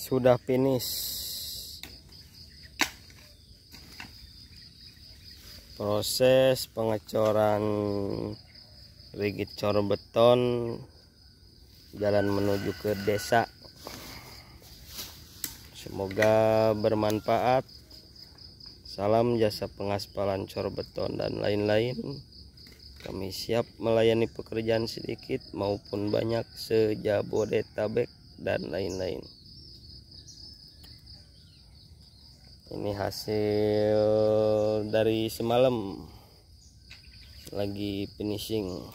sudah finish proses pengecoran rigid cor beton jalan menuju ke desa semoga bermanfaat salam jasa pengaspalan cor beton dan lain-lain kami siap melayani pekerjaan sedikit maupun banyak sejabodetabek dan lain-lain ini hasil dari semalam lagi finishing